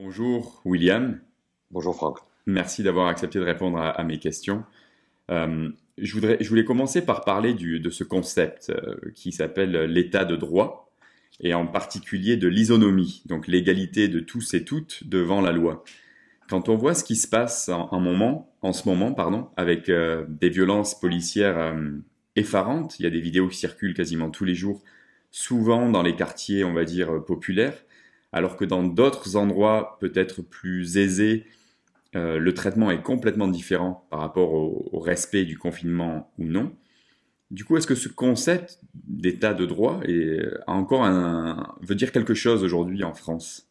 Bonjour William. Bonjour Franck. Merci d'avoir accepté de répondre à, mes questions. Euh, je, voulais commencer par parler de ce concept euh, qui s'appelle l'état de droit et en particulier de l'isonomie, donc l'égalité de tous et toutes devant la loi. Quand on voit ce qui se passe en, ce moment pardon, avec euh, des violences policières effarantes, il y a des vidéos qui circulent quasiment tous les jours, souvent dans les quartiers, on va dire, populaires, alors que dans d'autres endroits peut-être plus aisés, euh, le traitement est complètement différent par rapport au, respect du confinement ou non. Du coup, est-ce que ce concept d'état de droit encore veut dire quelque chose aujourd'hui en France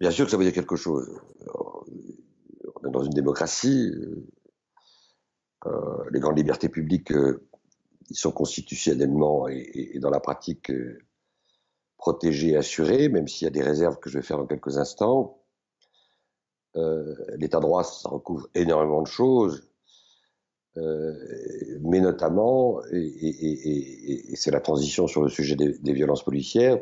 Bien sûr que ça veut dire quelque chose. Euh, on est dans une démocratie. Euh, les grandes libertés publiques, sont constitutionnellement et, dans la pratique et assuré, même s'il y a des réserves que je vais faire dans quelques instants. Euh, l'état droit, ça recouvre énormément de choses, euh, mais notamment, et, c'est la transition sur le sujet des, violences policières,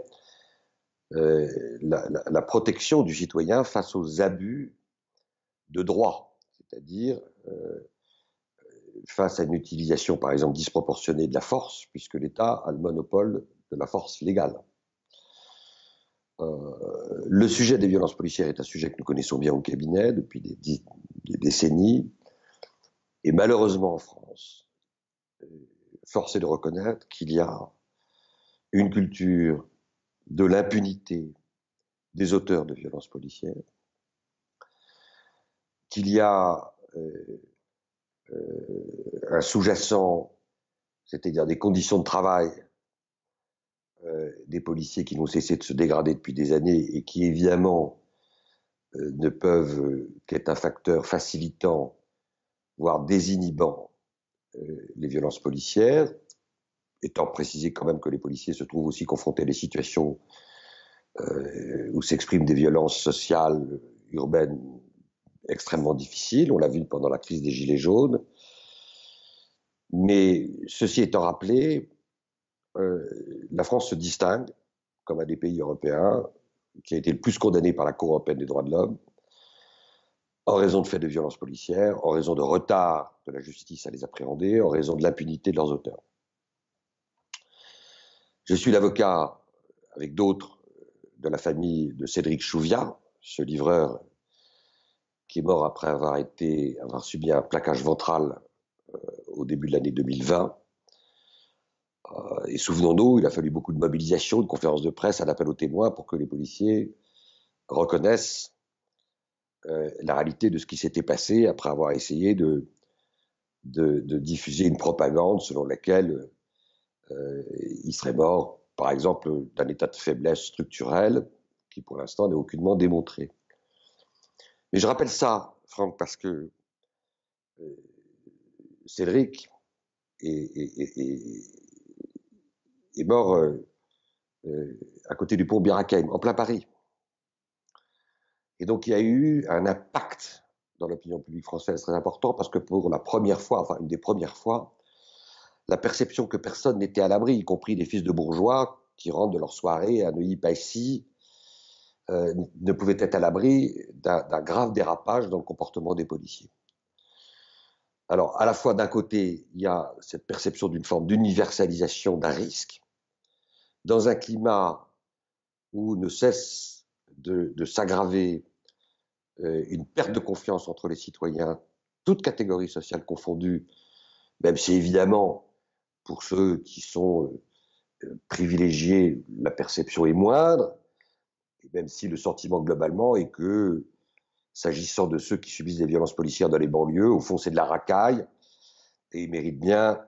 euh, la, protection du citoyen face aux abus de droit, c'est-à-dire face à une utilisation, par exemple, disproportionnée de la force, puisque l'État a le monopole de la force légale. Euh, le sujet des violences policières est un sujet que nous connaissons bien au cabinet depuis des, décennies. Et malheureusement en France, euh, force est de reconnaître qu'il y a une culture de l'impunité des auteurs de violences policières, qu'il y a euh, un sous-jacent, c'est-à-dire des conditions de travail euh, des policiers qui n'ont cessé de se dégrader depuis des années et qui évidemment euh, ne peuvent euh, qu'être un facteur facilitant, voire désinhibant les violences policières, étant précisé quand même que les policiers se trouvent aussi confrontés à des situations où s'expriment des violences sociales, urbaines extrêmement difficiles. On l'a vu pendant la crise des Gilets jaunes. Mais ceci étant rappelé, euh, la France se distingue, comme un des pays européens, qui a été le plus condamné par la Cour européenne des droits de l'homme, en raison de faits de violences policières, en raison de retard de la justice à les appréhender, en raison de l'impunité de leurs auteurs. Je suis l'avocat, avec d'autres, de la famille de Cédric Chouviat, ce livreur qui est mort après avoir, été, avoir subi un plaquage ventral euh, au début de l'année 2020 euh, et souvenons-nous, il a fallu beaucoup de mobilisation, de conférences de presse, à l'appel aux témoins pour que les policiers reconnaissent euh, la réalité de ce qui s'était passé après avoir essayé de, de, diffuser une propagande selon laquelle euh, il serait mort, par exemple, d'un état de faiblesse structurelle qui, pour l'instant, n'est aucunement démontré. Mais je rappelle ça, Franck, parce que Cédric et est mort euh, euh, à côté du pont Birakeim, en plein Paris. Et donc il y a eu un impact dans l'opinion publique française très important parce que pour la première fois, enfin une des premières fois, la perception que personne n'était à l'abri, y compris les fils de bourgeois qui rentrent de leur soirée à neuilly paissy euh, ne pouvait être à l'abri d'un grave dérapage dans le comportement des policiers. Alors, à la fois, d'un côté, il y a cette perception d'une forme d'universalisation d'un risque, dans un climat où ne cesse de, s'aggraver euh, une perte de confiance entre les citoyens, toute catégorie sociale confondues, même si évidemment, pour ceux qui sont euh, privilégiés, la perception est moindre, et même si le sentiment globalement est que s'agissant de ceux qui subissent des violences policières dans les banlieues. Au fond, c'est de la racaille, et ils méritent bien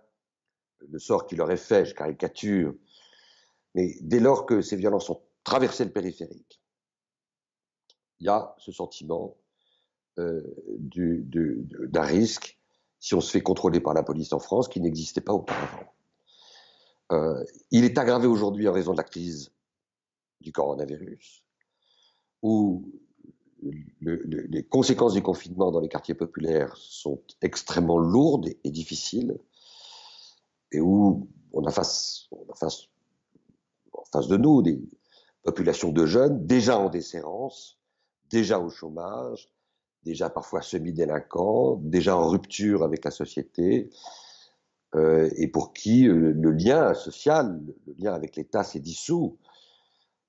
le sort qui leur est fait, je caricature. Mais dès lors que ces violences ont traversé le périphérique, il y a ce sentiment euh, d'un risque si on se fait contrôler par la police en France qui n'existait pas auparavant. Euh, il est aggravé aujourd'hui en raison de la crise du coronavirus, où les conséquences du confinement dans les quartiers populaires sont extrêmement lourdes et, difficiles, et où on a face, face de nous des populations de jeunes déjà en déshérence, déjà au chômage, déjà parfois semi-délinquants, déjà en rupture avec la société, euh, et pour qui euh, le lien social, le lien avec l'État s'est dissous.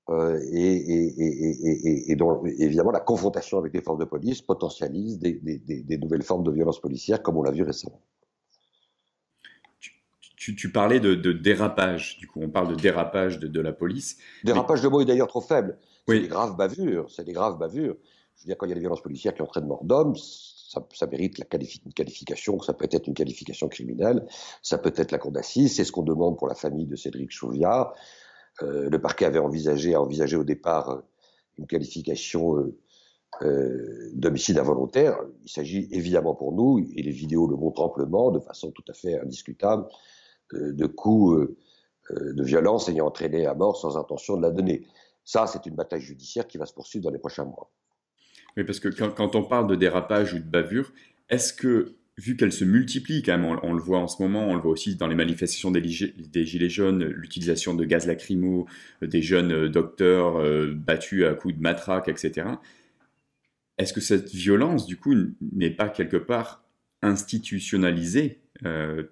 Euh, et, et, dont évidemment la confrontation avec les forces de police potentialise des, nouvelles formes de violence policière comme on l'a vu récemment. Tu, parlais de, dérapage, du coup on parle de dérapage de, la police. Dérapage de mot est d'ailleurs trop faible. C'est oui. des graves bavures, c'est des graves bavures. Je veux dire, quand il y a des violences policières qui entraînent mort d'hommes, ça, mérite la une qualification, ça peut être une qualification criminelle, ça peut être la cour d'assises, c'est ce qu'on demande pour la famille de Cédric Chouviat, euh, le parquet avait envisagé, envisagé au départ euh, une qualification euh, d'homicide involontaire. Il s'agit évidemment pour nous, et les vidéos le montrent amplement, de façon tout à fait indiscutable, de coups de violence ayant entraîné à mort sans intention de la donner. Ça, c'est une bataille judiciaire qui va se poursuivre dans les prochains mois. Mais parce que quand, on parle de dérapage ou de bavure, est-ce que vu qu'elle se multiplie quand même, on, le voit en ce moment, on le voit aussi dans les manifestations des, Gilets jaunes, l'utilisation de gaz lacrymo, euh, des jeunes euh, docteurs euh, battus à coups de matraque, etc. Est-ce que cette violence, du coup, n'est pas quelque part institutionnalisée,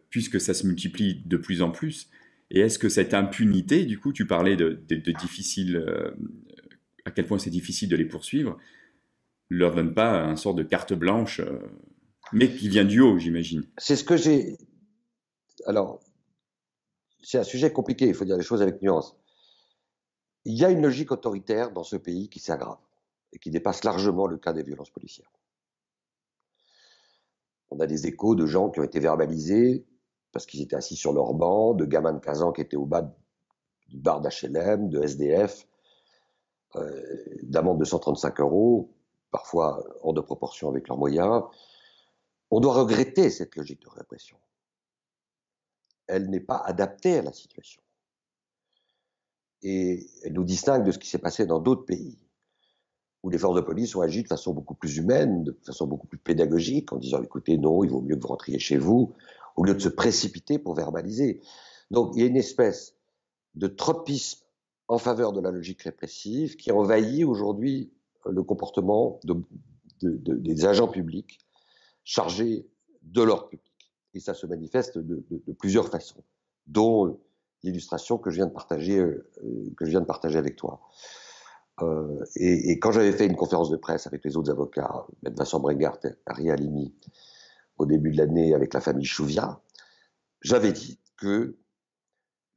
puisque ça se multiplie de plus en plus Et est-ce que cette impunité, du coup, tu parlais de, difficile, à quel point c'est difficile de les poursuivre, leur donne pas un sort de carte blanche mais qui vient du haut, j'imagine. C'est ce que j'ai. Alors, c'est un sujet compliqué, il faut dire les choses avec nuance. Il y a une logique autoritaire dans ce pays qui s'aggrave et qui dépasse largement le cas des violences policières. On a des échos de gens qui ont été verbalisés parce qu'ils étaient assis sur leur banc, de gamins de 15 ans qui étaient au bas du bar d'HLM, de SDF, euh, d'amende de 135 euros, parfois hors de proportion avec leurs moyens. On doit regretter cette logique de répression. Elle n'est pas adaptée à la situation. Et elle nous distingue de ce qui s'est passé dans d'autres pays, où les forces de police ont agi de façon beaucoup plus humaine, de façon beaucoup plus pédagogique, en disant écoutez, non, il vaut mieux que vous rentriez chez vous, au lieu de se précipiter pour verbaliser. Donc il y a une espèce de tropisme en faveur de la logique répressive qui envahit aujourd'hui le comportement des agents publics chargé de l'ordre public. Et ça se manifeste de, plusieurs façons, dont euh, l'illustration que je viens de partager, euh, euh, que je viens de partager avec toi. et, quand j'avais fait une conférence de presse avec les autres avocats, même Vincent et Ariel Alimi, au début de l'année avec la famille Chouvia, j'avais dit que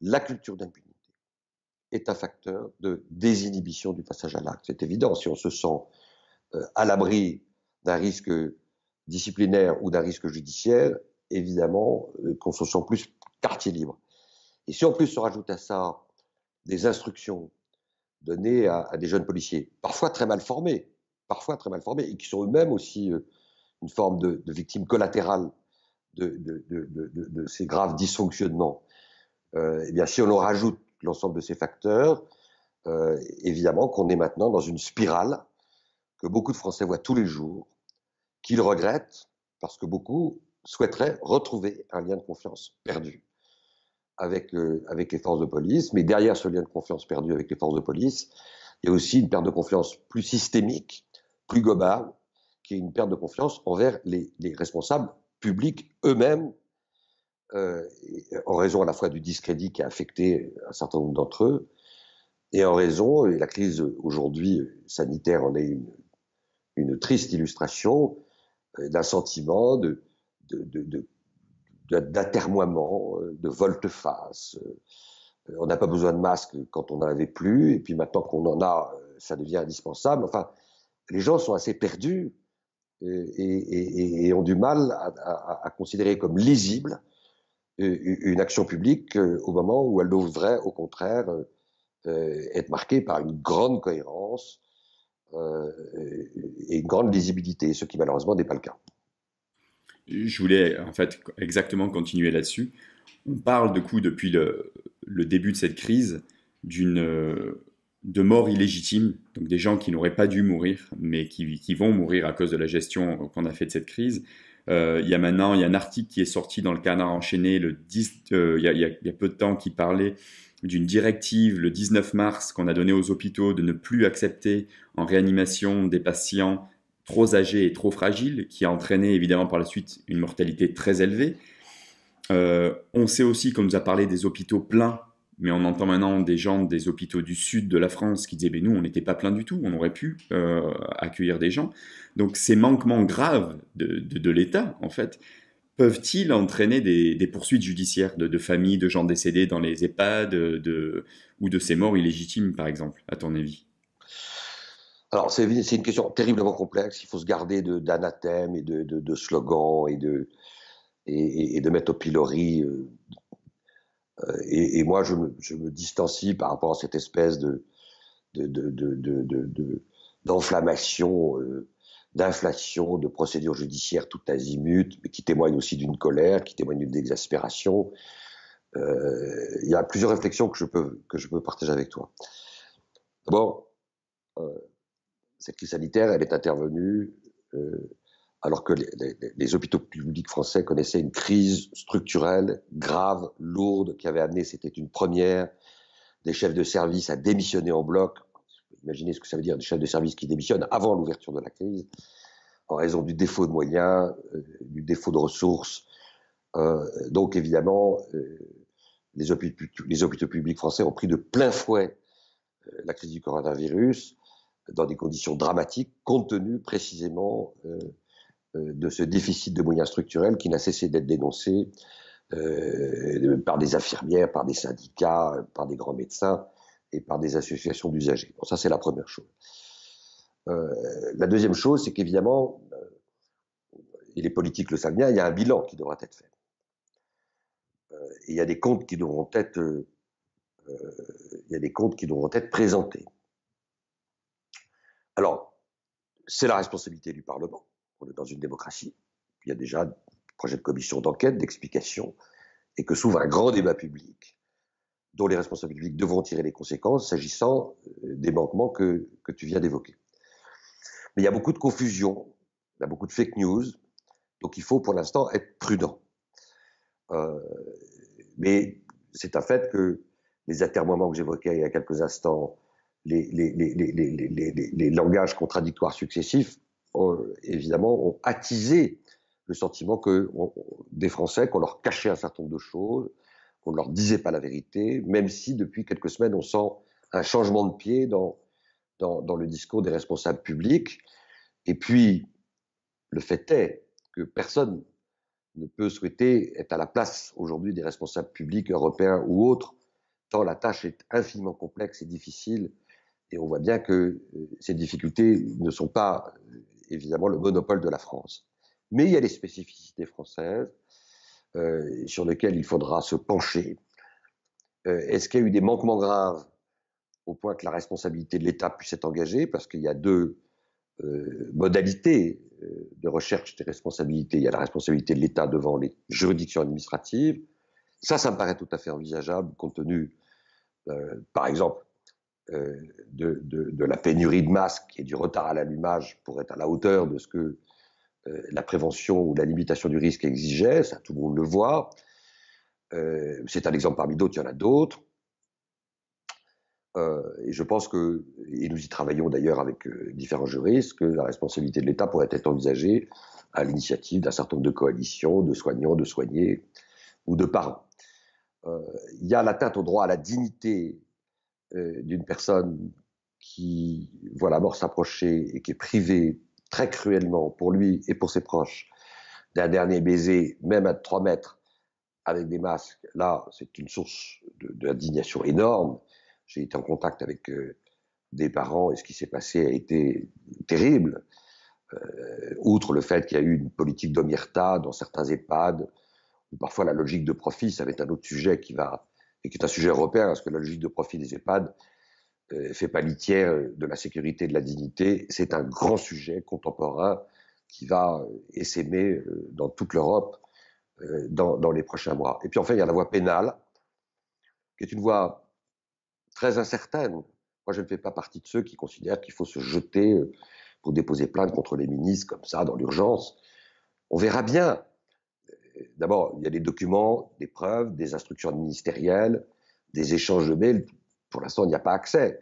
la culture d'impunité est un facteur de désinhibition du passage à l'acte. C'est évident, si on se sent à l'abri d'un risque disciplinaire ou d'un risque judiciaire, évidemment euh, qu'on se sent plus quartier libre. Et si en plus se rajoute à ça des instructions données à, des jeunes policiers, parfois très mal formés, parfois très mal formés, et qui sont eux-mêmes aussi euh, une forme de, victime collatérale de, de, ces graves dysfonctionnements, euh, eh bien si on en rajoute l'ensemble de ces facteurs, évidemment qu'on est maintenant dans une spirale que beaucoup de Français voient tous les jours, qu'ils regrettent parce que beaucoup souhaiteraient retrouver un lien de confiance perdu avec, euh, avec les forces de police. Mais derrière ce lien de confiance perdu avec les forces de police, il y a aussi une perte de confiance plus systémique, plus globale, qui est une perte de confiance envers les, responsables publics eux-mêmes, euh, en raison à la fois du discrédit qui a affecté un certain nombre d'entre eux, et en raison, et la crise aujourd'hui sanitaire en est une, une triste illustration, euh, d'un sentiment de, de, de, de, de euh, volte-face. Euh, on n'a pas besoin de masque quand on n'en avait plus, et puis maintenant qu'on en a, ça devient indispensable. Enfin, les gens sont assez perdus et, ont du mal à, considérer comme lisible une action publique au moment où elle devrait, au contraire, être marquée par une grande cohérence, euh, et une grande lisibilité, ce qui malheureusement n'est pas le cas. Je voulais en fait exactement continuer là-dessus. On parle de coup depuis le, le début de cette crise d'une euh, de morts illégitimes, donc des gens qui n'auraient pas dû mourir, mais qui, vont mourir à cause de la gestion qu'on a fait de cette crise. Euh, il y a maintenant, il y a un article qui est sorti dans le Canard enchaîné le il, il, y a, peu de temps qui parlait d'une directive le 19 mars qu'on a donnée aux hôpitaux de ne plus accepter en réanimation des patients trop âgés et trop fragiles, qui a entraîné évidemment par la suite une mortalité très élevée. Euh, on sait aussi qu'on nous a parlé des hôpitaux pleins, mais on entend maintenant des gens des hôpitaux du sud de la France qui disaient "Mais nous, on n'était pas plein du tout, on aurait pu euh, accueillir des gens." Donc ces manquements graves de l'État, en fait, peuvent-ils entraîner des, poursuites judiciaires de, familles, de gens décédés dans les EHPAD de, ou de ces morts illégitimes, par exemple, à ton avis alors, c'est une question terriblement complexe. Il faut se garder d'anathèmes et de, slogans et de, et, de mettre au pilori. Euh, euh, et, moi, je me, distancie par rapport à cette espèce de d'enflammation euh, d'inflation, de procédures judiciaires tout azimut, mais qui témoignent aussi d'une colère, qui témoignent d'une exaspération. Euh, il y a plusieurs réflexions que je peux, que je peux partager avec toi. D'abord, euh, cette crise sanitaire, elle est intervenue euh, alors que les, hôpitaux publics français connaissaient une crise structurelle grave, lourde, qui avait amené, c'était une première, des chefs de service à démissionner en bloc Imaginez ce que ça veut dire des chefs de service qui démissionnent avant l'ouverture de la crise, en raison du défaut de moyens, euh, du défaut de ressources. Euh, donc évidemment, euh, les hôpitaux, publics français ont pris de plein fouet la crise du coronavirus dans des conditions dramatiques, compte tenu précisément de ce déficit de moyens structurels qui n'a cessé d'être dénoncé par des infirmières, par des syndicats, par des grands médecins, et par des associations d'usagers. ça, c'est la première chose. Euh, la deuxième chose, c'est qu'évidemment, et euh, les politiques le savent bien, il y a un bilan qui devra être fait. Euh, il y a des comptes qui devront être, il y a des comptes qui devront être présentés. Alors, c'est la responsabilité du Parlement. On est dans une démocratie. Il y a déjà un projet de commission d'enquête, d'explication, et que s'ouvre un grand débat public dont les responsables publics devront tirer les conséquences s'agissant euh, des manquements que, tu viens d'évoquer. Mais il y a beaucoup de confusion, il y a beaucoup de fake news, donc il faut pour l'instant être prudent. Euh, mais c'est un fait que les atermoiements que j'évoquais il y a quelques instants, les, langages contradictoires successifs, évidemment, ont attisé le sentiment que des Français, qu'on leur cachait un certain nombre de choses, on ne leur disait pas la vérité, même si depuis quelques semaines on sent un changement de pied dans, dans, le discours des responsables publics. Et puis, le fait est que personne ne peut souhaiter être à la place aujourd'hui des responsables publics européens ou autres, tant la tâche est infiniment complexe et difficile. Et on voit bien que euh, ces difficultés ne sont pas euh, évidemment le monopole de la France. Mais il y a les spécificités françaises. Euh, sur lequel il faudra se pencher. Euh, est-ce qu'il y a eu des manquements graves au point que la responsabilité de l'État puisse être engagée Parce qu'il y a deux euh, modalités de recherche des responsabilités. Il y a la responsabilité de l'État devant les juridictions administratives. Ça, ça me paraît tout à fait envisageable compte tenu, par exemple, de, la pénurie de masques et du retard à l'allumage pour être à la hauteur de ce que euh, la prévention ou la limitation du risque exigeait, ça tout le monde le voit. Euh, c'est un exemple parmi d'autres, il y en a d'autres. Euh, et je pense que, et nous y travaillons d'ailleurs avec différents juristes, que la responsabilité de l'État pourrait être envisagée à l'initiative d'un certain nombre de coalitions, de soignants, de soignés ou de parents. Il y a l'atteinte au droit à la dignité d'une personne qui voit la mort s'approcher et qui est privée très cruellement pour lui et pour ses proches d'un dernier baiser, même à 3 mètres, avec des masques, là, c'est une source d'indignation énorme. J'ai été en contact avec euh, des parents et ce qui s'est passé a été terrible. Euh, outre le fait qu'il y a eu une politique d'omerta dans certains EHPAD, ou parfois la logique de profit, ça va être un autre sujet qui va, et qui est un sujet européen, parce que la logique de profit des EHPAD, fait euh, litière euh, de la sécurité et de la dignité, c'est un grand sujet contemporain qui va euh, essaimer dans toute l'Europe dans, dans, les prochains mois. Et puis enfin, il y a la voie pénale, qui est une voie très incertaine. Moi, je ne fais pas partie de ceux qui considèrent qu'il faut se jeter pour déposer plainte contre les ministres comme ça, dans l'urgence. On verra bien. D'abord, il y a des documents, des preuves, des instructions ministérielles, des échanges de mails pour l'instant, il n'y a pas accès.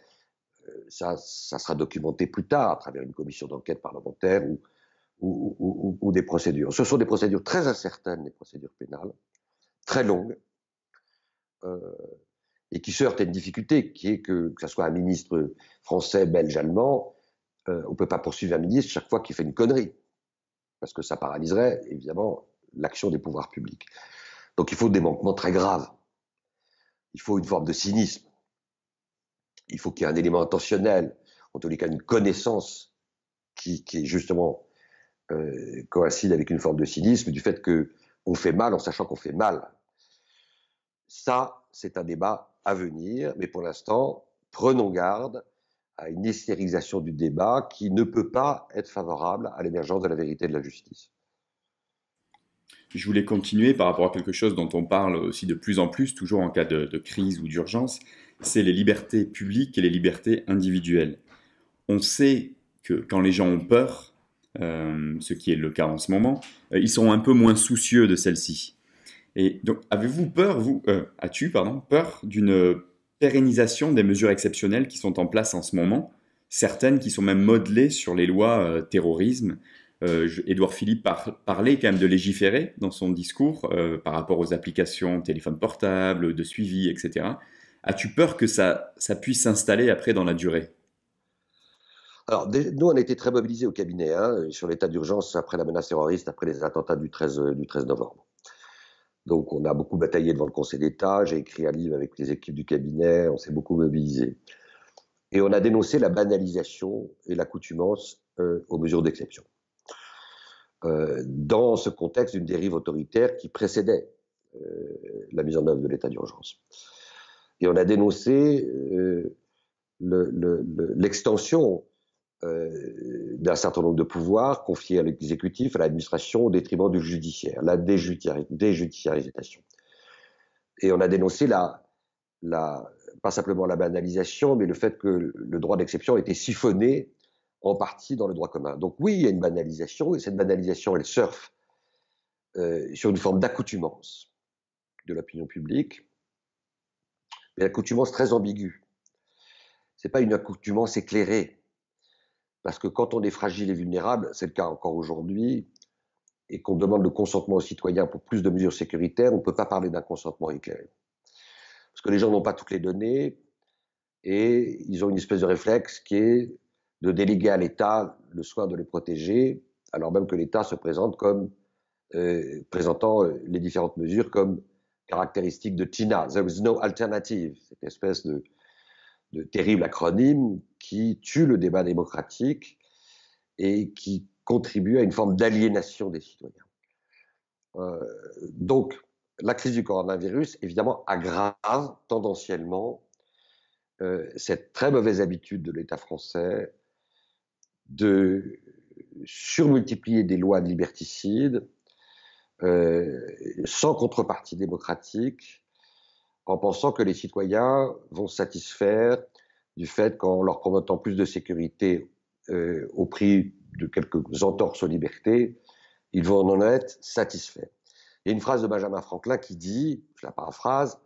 Euh, ça, ça, sera documenté plus tard à travers une commission d'enquête parlementaire ou, ou, des procédures. Ce sont des procédures très incertaines, des procédures pénales, très longues, euh, et qui se heurtent à une difficulté qui est que, que ce soit un ministre français, belge, allemand, euh, on ne peut pas poursuivre un ministre chaque fois qu'il fait une connerie, parce que ça paralyserait évidemment l'action des pouvoirs publics. Donc il faut des manquements très graves. Il faut une forme de cynisme il faut qu'il y ait un élément intentionnel, en tous les cas une connaissance qui, justement euh, coïncide avec une forme de cynisme du fait qu'on fait mal en sachant qu'on fait mal. Ça, c'est un débat à venir, mais pour l'instant, prenons garde à une hystérisation du débat qui ne peut pas être favorable à l'émergence de la vérité et de la justice. Je voulais continuer par rapport à quelque chose dont on parle aussi de plus en plus, toujours en cas de crise ou d'urgence, c'est les libertés publiques et les libertés individuelles. On sait que quand les gens ont peur, euh, ce qui est le cas en ce moment, euh, ils sont un peu moins soucieux de celles ci Et donc, avez-vous peur, vous, euh, as-tu, pardon, peur d'une pérennisation des mesures exceptionnelles qui sont en place en ce moment, certaines qui sont même modelées sur les lois terrorisme Édouard Philippe parlait quand même de légiférer dans son discours par rapport aux applications téléphones portables de suivi, etc. As-tu peur que ça, puisse s'installer après dans la durée alors, nous, on a été très mobilisés au cabinet hein, sur l'état d'urgence après la menace terroriste, après les attentats du 13, euh, novembre. Donc, on a beaucoup bataillé devant le Conseil d'État. J'ai écrit un livre avec les équipes du cabinet. On s'est beaucoup mobilisé. Et on a dénoncé la banalisation et l'accoutumance euh, aux mesures d'exception. Euh, dans ce contexte d'une dérive autoritaire qui précédait la mise en œuvre de l'état d'urgence. Et on a dénoncé euh, l'extension le, euh, d'un certain nombre de pouvoirs confiés à l'exécutif, à l'administration, au détriment du judiciaire, la déjudiciarisation. Et on a dénoncé la, la, pas simplement la banalisation, mais le fait que le droit d'exception était siphonné en partie dans le droit commun. Donc oui, il y a une banalisation, et cette banalisation, elle surfe euh, sur une forme d'accoutumance de l'opinion publique, mais l'accoutumance très ambiguë. Ce n'est pas une accoutumance éclairée, parce que quand on est fragile et vulnérable, c'est le cas encore aujourd'hui, et qu'on demande le consentement aux citoyens pour plus de mesures sécuritaires, on ne peut pas parler d'un consentement éclairé. Parce que les gens n'ont pas toutes les données, et ils ont une espèce de réflexe qui est de déléguer à l'État le soin de les protéger, alors même que l'État se présente comme euh, présentant euh, les différentes mesures comme caractéristique de Tina, There is no alternative, cette espèce de, de terrible acronyme qui tue le débat démocratique et qui contribue à une forme d'aliénation des citoyens. Euh, donc, la crise du coronavirus, évidemment, aggrave tendanciellement euh, cette très mauvaise habitude de l'État français de surmultiplier des lois liberticides euh, sans contrepartie démocratique, en pensant que les citoyens vont se satisfaire du fait qu'en leur promettant plus de sécurité euh, au prix de quelques entorses aux libertés, ils vont en être satisfaits. Il y a une phrase de Benjamin Franklin qui dit, je la paraphrase,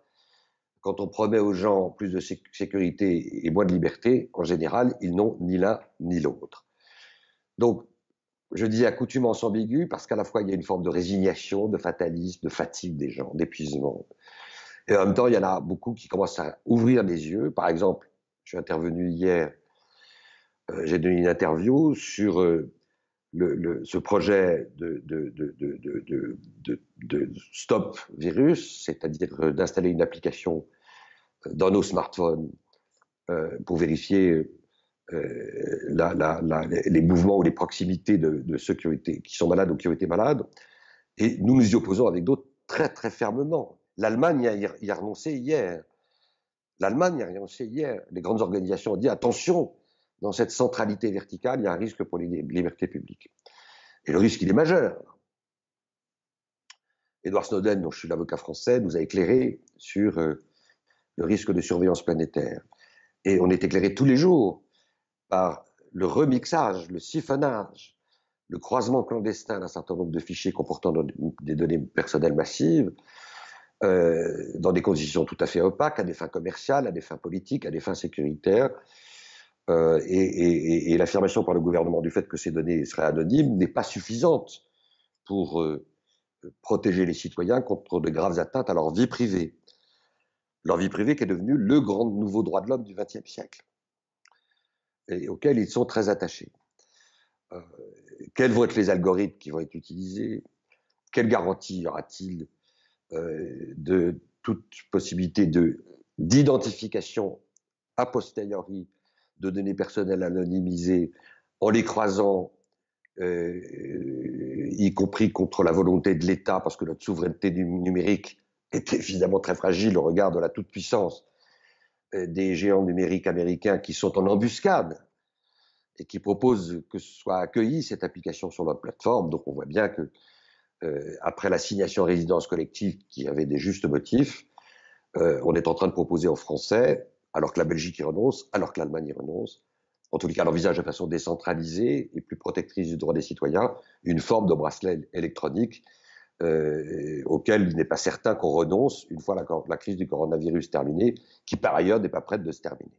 quand on promet aux gens plus de sécurité et moins de liberté, en général, ils n'ont ni l'un ni l'autre. Donc, je dis accoutumance ambiguë parce qu'à la fois il y a une forme de résignation, de fatalisme, de fatigue des gens, d'épuisement. Et en même temps, il y en a beaucoup qui commencent à ouvrir les yeux. Par exemple, je suis intervenu hier, euh, j'ai donné une interview sur euh, le, le, ce projet de, de, stop virus, c'est-à-dire euh, d'installer une application dans nos smartphones pour vérifier euh, les mouvements ou les proximités de, ceux qui, sont malades ou qui ont été malades. Et nous nous y opposons avec d'autres très très fermement. L'Allemagne y, y a, renoncé hier. L'Allemagne y a renoncé hier. Les grandes organisations ont dit attention, dans cette centralité verticale, il y a un risque pour les libertés publiques. Et le risque, il est majeur. Edward Snowden, dont je suis l'avocat français, nous a éclairé sur euh, le risque de surveillance planétaire. Et on est éclairé tous les jours par le remixage, le siphonnage, le croisement clandestin d'un certain nombre de fichiers comportant des données personnelles massives, euh, dans des conditions tout à fait opaques, à des fins commerciales, à des fins politiques, à des fins sécuritaires. Euh, et, l'affirmation par le gouvernement du fait que ces données seraient anonymes n'est pas suffisante pour euh, protéger les citoyens contre de graves atteintes à leur vie privée. Leur vie privée qui est devenue le grand nouveau droit de l'homme du XXe siècle et auxquels ils sont très attachés. Euh, quels vont être les algorithmes qui vont être utilisés Quelle garantie y aura-t-il euh, de toute possibilité d'identification a posteriori de données personnelles anonymisées en les croisant, euh, y compris contre la volonté de l'État, parce que notre souveraineté numérique est évidemment très fragile au regard de la toute-puissance euh, des géants numériques américains qui sont en embuscade et qui proposent que soit accueillie cette application sur leur plateforme. Donc on voit bien que euh, après l'assignation résidence collective qui avait des justes motifs, euh, on est en train de proposer en Français, alors que la Belgique y renonce, alors que l'Allemagne y renonce, en tous les cas, l'envisage de façon décentralisée et plus protectrice du droit des citoyens, une forme de bracelet électronique euh, auquel il n'est pas certain qu'on renonce une fois la, la, crise du coronavirus terminée, qui par ailleurs n'est pas prête de se terminer.